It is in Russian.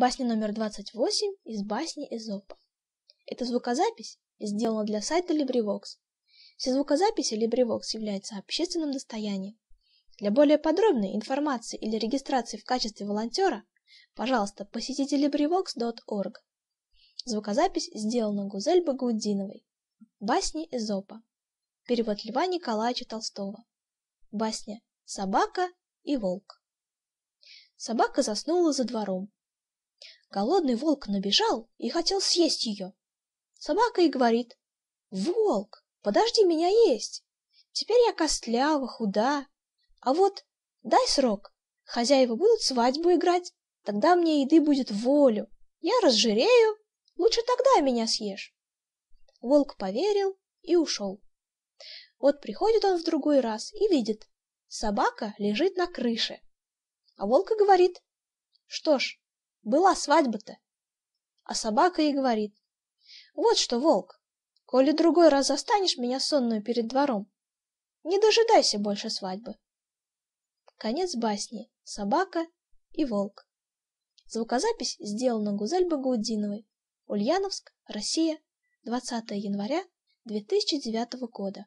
Басня номер 28 из басни Эзопа. Эта звукозапись сделана для сайта LibriVox. Все звукозаписи LibriVox являются общественным достоянием. Для более подробной информации или регистрации в качестве волонтера, пожалуйста, посетите LibriVox.org. Звукозапись сделана Гузель Багаудиновой. Басни Эзопа. Перевод Льва Николаевича Толстого. Басня «Собака и волк». Собака заснула за двором. Голодный волк набежал и хотел съесть ее. Собака и говорит, «Волк, подожди меня есть. Теперь я костлява, худа. А вот дай срок, хозяева будут свадьбу играть, тогда мне еды будет волю. Я разжирею, лучше тогда меня съешь». Волк поверил и ушел. Вот приходит он в другой раз и видит, собака лежит на крыше. А волк и говорит, «Что ж, была свадьба-то. А собака и говорит. Вот что, волк, коли другой раз застанешь меня сонную перед двором, не дожидайся больше свадьбы. Конец басни «Собака и волк». Звукозапись сделана Гузель Багаудиновой. Ульяновск, Россия, 20 января 2009 года.